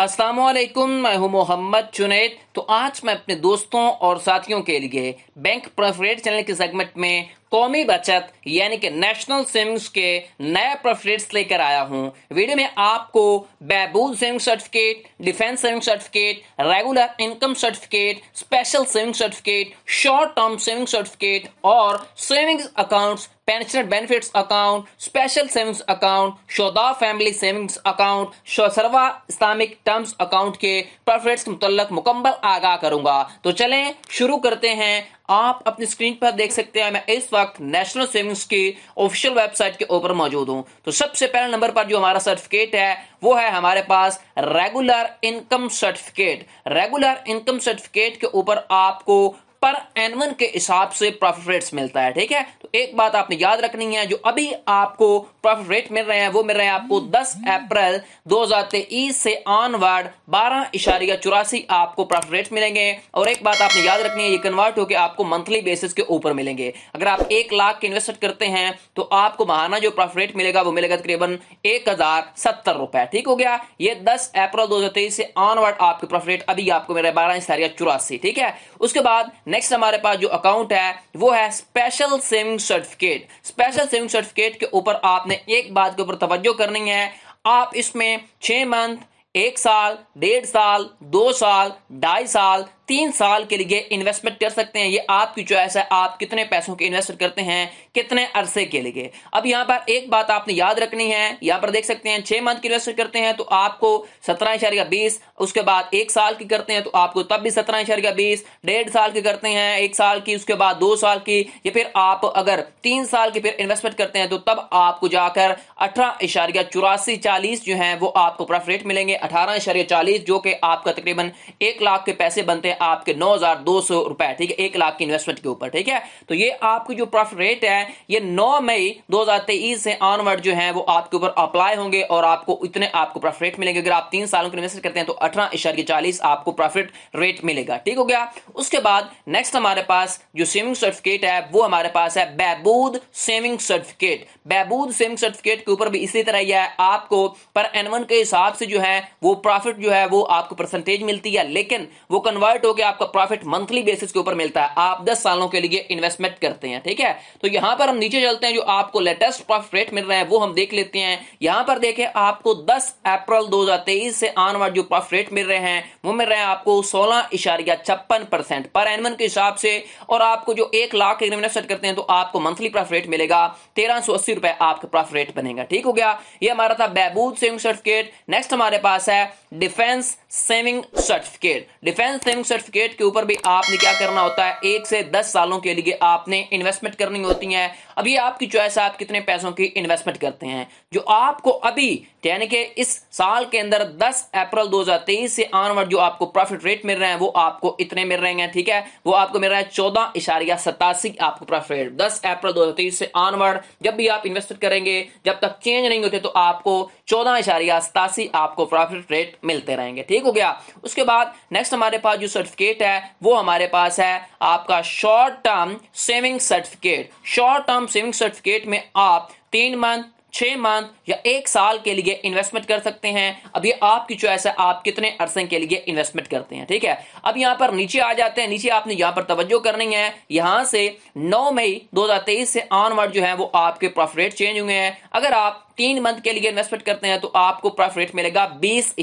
असलम मैं हूं मोहम्मद चुनेद तो आज मैं अपने दोस्तों और साथियों के लिए बैंक प्रॉफिट चैनल के सेगमेंट में कौमी बचत यानी कि नेशनल सेविंग्स के नए प्रोफिट्स लेकर आया हूं वीडियो में आपको बैबूल saving certificate defence saving certificate regular income certificate special saving certificate short term saving certificate और saving accounts pension benefits account special savings account शोदा फैमिली सेविंग्स अकाउंट सर्वा इस्लामिक टर्म्स अकाउंट के प्रॉफिट्स के मुतल मुकम्मल आगाह करूंगा तो चलें शुरू करते हैं आप अपनी स्क्रीन पर देख सकते हैं मैं इस वक्त वक्त नेशनल सेविंग्स की ऑफिशियल वेबसाइट के ऊपर मौजूद हूं तो सबसे पहले नंबर पर जो हमारा सर्टिफिकेट है वो है हमारे पास regular income certificate regular income certificate के ऊपर आपको पर एनवन के हिसाब से प्रॉफिट रेट्स मिलता है ठीक है तो एक बात आपने याद रखनी है जो अभी आपको प्रॉफिट रेट मिल रहे हैं वो मिल रहे हैं आपको 10 अप्रैल 2023 से ऑनवर्ड बारह इशारिया चौरासी आपको प्रॉफिट रेट मिलेंगे और एक बात आपने याद रखनी है ये कन्वर्ट होकर आपको मंथली बेसिस के ऊपर मिलेंगे अगर आप एक लाख के इन्वेस्ट करते हैं तो आपको महाना जो प्रॉफिट रेट मिलेगा वो मिलेगा तकरीबन एक रुपए ठीक हो गया ये दस अप्रैल दो से ऑनवर्ड आपके प्रॉफिट रेट अभी आपको मेरा बारह इशारिया चौरासी ठीक है उसके बाद नेक्स्ट हमारे पास जो अकाउंट है वो है special saving certificate special saving certificate के ऊपर आपने एक बात के ऊपर तवज्जो करनी है आप इसमें छह मंथ एक साल डेढ़ साल दो साल ढाई साल तीन साल के लिए इन्वेस्टमेंट कर सकते हैं ये आपकी चॉइस है आप कितने पैसों के इन्वेस्ट करते हैं कितने अरसे के लिए अब यहाँ पर एक बात आपने याद रखनी है यहाँ पर देख सकते हैं छह मंथ की इन्वेस्ट करते हैं तो आपको सत्रह इशारिया बीस उसके बाद एक साल की करते हैं तो आपको तब भी सत्रह इशारिया बीस डेढ़ साल की करते हैं एक साल की उसके बाद दो साल की या फिर आप अगर तीन साल की फिर इन्वेस्टमेंट करते हैं तो तब आपको जाकर अठारह इशारिया चौरासी चालीस जो है वो आपको प्रॉफिट रेट मिलेंगे अठारह इशारिया चालीस जो कि आपका तकरीबन एक लाख के पैसे बनते हैं है आपके नौ हजार दो सौ रुपए ठीक है एक लाख की इन्वेस्टमेंट के ऊपर ठीक है तो ये आपकी जो प्रॉफिट रेट है ये नौ मई दो हजार तेईस से ऑनवर्ड जो है वो आपके ऊपर अप्लाई होंगे और आपको इतने आपको प्रॉफिट रेट मिलेंगे अगर आप तीन सालों के इन्वेस्ट करते हैं तो अठारह इशारे चालीस आपको प्रॉफिट रेट मिलेगा ठीक हो गया उसके बाद नेक्स्ट हमारे पास जो सेविंग सर्टिफिकेट है वो हमारे पास है बैबूद सेविंग सर्टिफिकेट बैबूद सेविंग सर्टिफिकेट के ऊपर भी इसी तरह यह है आपको पर एनवन के हिसाब से जो है वो प्रॉफिट जो है वो आपको परसेंटेज मिलती है लेकिन वो कन्वर्ट हो गया आपका प्रॉफिट मंथली बेसिस के ऊपर मिलता है आप 10 सालों के लिए इन्वेस्टमेंट करते हैं ठीक है तो यहां पर हम नीचे चलते हैं जो आपको लेटेस्ट प्रॉफिट रेट मिल रहा है वो हम देख लेते हैं यहां पर देखें आपको 10 अप्रैल 2023 से ऑनवर्ड जो प्रॉफिट रेट मिल रहे हैं वो मिल रहे हैं आपको सोलह पर एनवन के हिसाब से और आपको जो एक लाख इन्वेस्ट करते हैं तो आपको मंथली प्रॉफिट रेट मिलेगा तेरह रुपए आपका प्रॉफिट रेट बनेगा ठीक हो गया ये हमारा था बहबूद सेविंग सर्टिफिकेट नेक्स्ट हमारे पास है defence saving certificate defence saving certificate के ऊपर भी आपने क्या करना होता है एक से दस सालों के लिए आपने इन्वेस्टमेंट करनी होती है अब ये आपकी चॉइस है आप कितने पैसों की इन्वेस्टमेंट करते हैं जो आपको अभी यानी कि इस साल के अंदर 10 अप्रैल 2023 से ऑनवर्ड जो आपको प्रॉफिट रेट मिल रहे हैं वो आपको इतने मिल रहे हैं ठीक है वो आपको मिल रहा है चौदह इशारिया सतासी आपको प्रॉफिट रेट दस अप्रैल दो से ऑनवर्ड जब भी आप इन्वेस्टमेंट करेंगे जब तक चेंज नहीं होते तो आपको चौदह इशारिया सतासी आपको प्रॉफिट रेट मिलते रहेंगे ठीक हो गया उसके बाद नेक्स्ट हमारे पास जो सर्टिफिकेट है वो हमारे पास है आपका short term saving certificate short term saving certificate में आप तीन मंथ छः मंथ या एक साल के लिए इन्वेस्टमेंट कर सकते हैं अब ये आपकी चॉइस है आप कितने अरसे के लिए इन्वेस्टमेंट करते हैं ठीक है अब यहां पर नीचे आ जाते हैं नीचे आपने यहां पर तवज्जो करनी है यहां से 9 मई 2023 से ऑनवर्ड जो है वो आपके प्रॉफिट रेट चेंज हुए हैं अगर आप तीन मंथ के लिए इन्वेस्टमेंट करते हैं तो आपको प्रॉफिट रेट मिलेगा बीस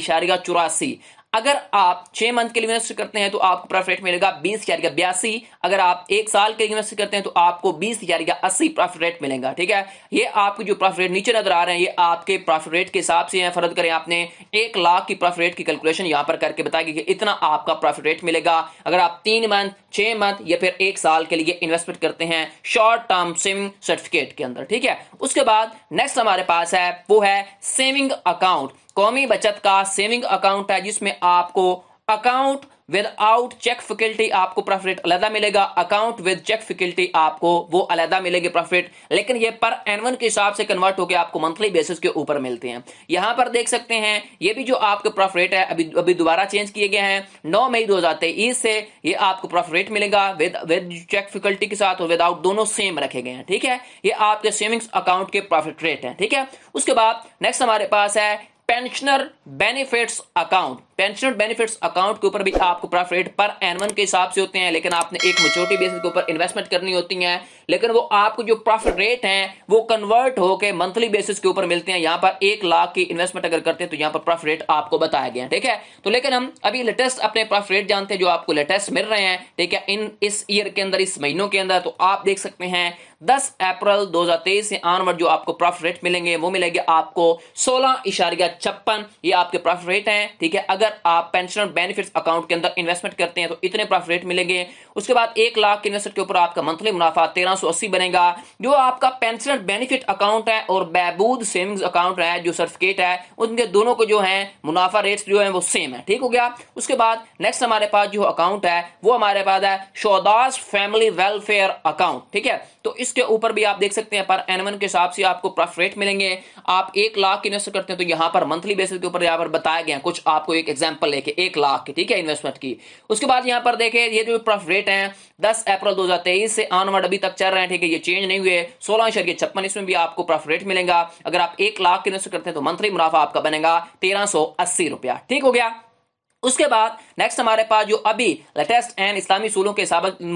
अगर आप छह मंथ के लिए इन्वेस्ट करते हैं तो आपको प्रॉफिट मिलेगा बीस हजार का बयासी अगर आप एक साल के लिए इन्वेस्ट करते हैं तो आपको बीस हजार का अस्सी प्रॉफिट रेट मिलेगा ठीक है ये आपके जो प्रॉफिट रेट नीचे नजर आ रहे हैं ये आपके प्रॉफिट रेट के हिसाब से हैं फर्द करें आपने एक लाख की प्रॉफिट रेट की कैलकुलेशन यहां पर करके बताएगी कि इतना आपका प्रॉफिट रेट मिलेगा अगर आप तीन मंथ छह मंथ या फिर एक साल के लिए इन्वेस्टमेंट करते हैं शॉर्ट टर्म सेविंग सर्टिफिकेट के अंदर ठीक है उसके बाद नेक्स्ट हमारे पास है वो है सेविंग अकाउंट कौमी बचत का सेविंग अकाउंट है जिसमें आपको account without cheque facility आपको प्रॉफिट अलहदा मिलेगा अकाउंट विद चेक फैकल्टी आपको वो अलहदा मिलेगी प्रॉफिट लेकिन ये पर एनवन के हिसाब से कन्वर्ट होकर आपको मंथली बेसिस के ऊपर मिलते हैं यहां पर देख सकते हैं ये भी जो आपके प्रॉफिट है अभी अभी दोबारा चेंज किए गए हैं नौ मई दो हजार तेईस से ये आपको प्रॉफिट मिलेगा विद विद चेक फैकल्टी के साथ और विदाउट दोनों सेम रखे गए हैं ठीक है ये आपके सेविंग्स अकाउंट के प्रॉफिट रेट है ठीक है उसके बाद नेक्स्ट हमारे पास है pensioner benefits account pensioner benefits account के ऊपर भी आपको प्रॉफिट पर एनवन के हिसाब से होते हैं लेकिन आपने एक मेच्योरिटी बेसिस के ऊपर इन्वेस्टमेंट करनी होती है लेकिन वो आपको जो प्रॉफिट रेट है वो कन्वर्ट होकर मंथली बेसिस के ऊपर मिलते हैं यहां पर एक लाख की इन्वेस्टमेंट अगर करते हैं तो यहां पर प्रॉफिट रेट आपको बताया गया ठीक है तो लेकिन हम अभी लेटेस्ट अपने प्रॉफिट रेट जानते हैं जो आपको लेटेस्ट मिल रहे हैं ठीक है इन इस ईयर के अंदर इस महीनों के अंदर तो आप देख सकते हैं दस अप्रैल 2023 से आनवर्ड जो आपको प्रॉफिट रेट मिलेंगे वो मिलेंगे आपको सोलह इशारिया छप्पन ये आपके प्रॉफिट रेट हैं ठीक है अगर आप पेंशनर बेनिफिट्स अकाउंट के अंदर इन्वेस्टमेंट करते हैं तो इतने प्रॉफिट रेट मिलेंगे उसके बाद एक लाख के इन्वेस्टमेंट के ऊपर आपका मंथली मुनाफा तेरह बनेगा जो आपका पेंशनर बेनिफिट अकाउंट है और बैबूद सेविंग्स अकाउंट है जो सर्टिफिकेट है उनके दोनों को जो है मुनाफा रेट जो है वो सेम है ठीक हो गया उसके बाद नेक्स्ट हमारे पास जो अकाउंट है वो हमारे पास है शोदास फैमिली वेलफेयर अकाउंट ठीक है तो इस इसके ऊपर भी आप देख सकते हैं पर एनवन के हिसाब से आपको प्रॉफिट रेट मिलेंगे आप एक लाख इन्वेस्ट करते हैं तो यहां पर मंथली बेसिस के ऊपर यहां पर बताया गया कुछ आपको एक एग्जाम्पल लेके एक लाख की ठीक है इन्वेस्टमेंट की उसके बाद यहां पर देखे ये जो प्रॉफिट रेट है दस अप्रैल दो से ऑनवर्ड अभी तक चल रहे हैं ठीक है ये चेंज नहीं हुए सोलह शेयर के छप्पन इसमें भी आपको प्रॉफिट रेट मिलेगा अगर आप एक लाख इन्वेस्ट करते हैं तो मंथली मुनाफा आपका बनेगा तेरह रुपया ठीक हो गया उसके बाद नेक्स्ट हमारे पास जो अभी लेटेस्ट एंड इस्लामी सूलों के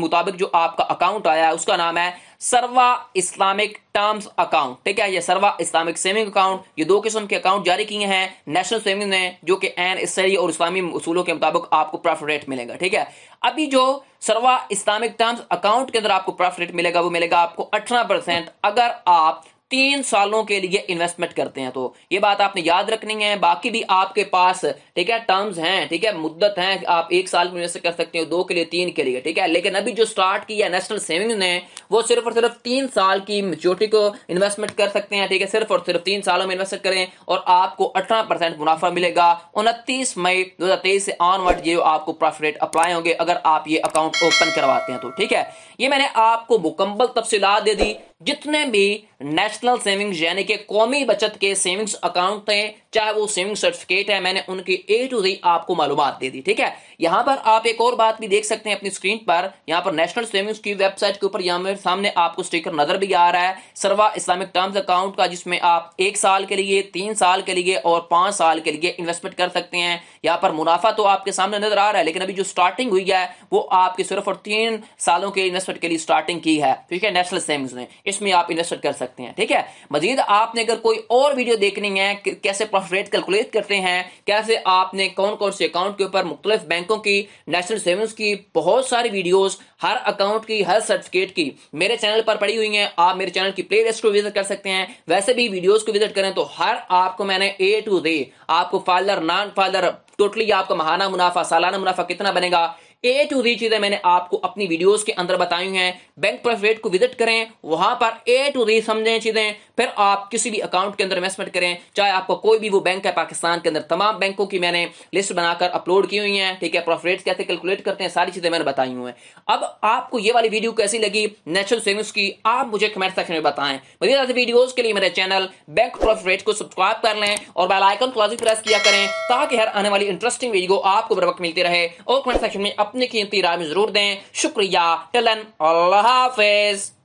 मुताबिक जो आपका अकाउंट आया है उसका नाम है सर्वा इस्लामिक टर्म्स अकाउंट ठीक है ये सर्वा इस्लामिक सेविंग अकाउंट ये दो किस्म के अकाउंट जारी किए हैं नेशनल सेविंग ने जो कि एन इसरी और इस्लामी उसूलों के मुताबिक आपको प्रॉफिट रेट मिलेगा ठीक है अभी जो सर्वा इस्लामिक टर्म्स अकाउंट के अंदर आपको प्रॉफिट रेट मिलेगा वो मिलेगा आपको अठारह परसेंट अगर आप तीन सालों के लिए इन्वेस्टमेंट करते हैं तो ये बात आपने याद रखनी है बाकी भी आपके पास ठीक है टर्म्स हैं ठीक है मुद्दत है आप एक साल में इन्वेस्ट कर सकते हो दो के लिए तीन के लिए ठीक है लेकिन अभी जो स्टार्ट किया नेशनल सेविंग ने वो सिर्फ और सिर्फ तीन साल की मेच्योरिटी को इन्वेस्टमेंट कर सकते हैं ठीक है सिर्फ और सिर्फ तीन सालों में इन्वेस्ट करें और आपको अठारह परसेंट मुनाफा मिलेगा उनतीस मई दो से ऑनवर्ड ये आपको प्रॉफिट रेट अप्लाई होंगे अगर आप ये अकाउंट ओपन करवाते हैं तो ठीक है ये मैंने आपको मुकम्मल तफसीला दे दी जितने भी नेशनल सेविंग्स यानी कि कौमी बचत के सेविंग्स अकाउंट थे चाहे वो सेविंग सर्टिफिकेट है मैंने उनकी ए टू जी आपको मालूम दे दी ठीक है यहां पर आप एक और बात भी देख सकते हैं अपनी स्क्रीन पर यहां पर नेशनल सेविंग्स की वेबसाइट के ऊपर मेरे सामने आपको स्टिकर नजर भी आ रहा है सर्वा इस्लामिक टर्म्स अकाउंट का जिसमें आप एक साल के लिए तीन साल के लिए और पांच साल के लिए इन्वेस्टमेंट कर सकते हैं यहाँ पर मुनाफा तो आपके सामने नजर आ रहा है लेकिन अभी जो स्टार्टिंग हुई है वो आपके सिर्फ और तीन सालों के इन्वेस्टमेंट के लिए स्टार्टिंग की है ठीक है नेशनल सेविंग्स ने इसमें आप इन्वेस्ट कर सकते हैं ठीक है मजीद आपने अगर कोई और वीडियो देखनी है कैसे प्रॉफिट रेट कैलकुलेट करते हैं कैसे आपने कौन कौन से अकाउंट के ऊपर मुख्तलिफ बैंकों की नेशनल सेविंग्स की बहुत सारी वीडियोज हर अकाउंट की हर सर्टिफिकेट की मेरे चैनल पर पड़ी हुई हैं आप मेरे चैनल की प्ले लिस्ट को विजिट कर सकते हैं वैसे भी वीडियोज को विजिट करें तो हर आपको मैंने ए टू दे आपको फादर नॉन फादर टोटली आपका महाना मुनाफा सालाना मुनाफा कितना बनेगा ए टू जी चीजें मैंने आपको अपनी वीडियोस के अंदर बताई हैं बैंक प्रोफिट को विजिट करें वहां पर ए टू जी समझें चीजें फिर आप किसी भी अकाउंट के अंदर इन्वेस्टमेंट करें चाहे आपको कोई भी वो बैंक है पाकिस्तान के अंदर तमाम बैंकों की मैंने लिस्ट बनाकर अपलोड की हुई है ठीक है प्रॉफिट कैसे कैलकुलेट करते हैं सारी चीजें मैंने बताई हुई है अब आपको ये वाली वीडियो कैसी लगी नेचुरल सेविंग्स की आप मुझे कमेंट सेक्शन में बताएं मजीद वीडियोस के लिए मेरे चैनल बैंक प्रॉफिट को सब्सक्राइब कर लें और बेलाइकन आइकन को प्रेस किया करें ताकि हर आने वाली इंटरेस्टिंग वीडियो आपको बर वक्त मिलती रहे और कमेंट सेक्शन में अपनी कीमती राय में जरूर दें शुक्रिया अल्लाह हाफिज़